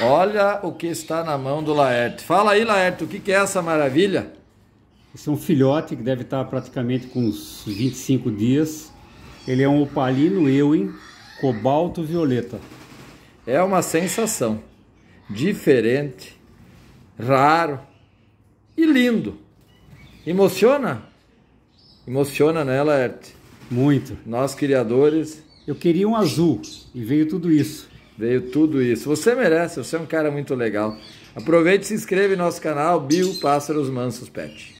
Olha o que está na mão do Laerte. Fala aí, Laerte, o que é essa maravilha? Esse é um filhote que deve estar praticamente com uns 25 dias. Ele é um opalino Ewing cobalto violeta. É uma sensação diferente, raro e lindo. Emociona? Emociona, né, Laerte? Muito. Nós criadores. Eu queria um azul e veio tudo isso. Veio tudo isso. Você merece, você é um cara muito legal. Aproveite e se inscreve no nosso canal Bio Pássaros Mansos Pet.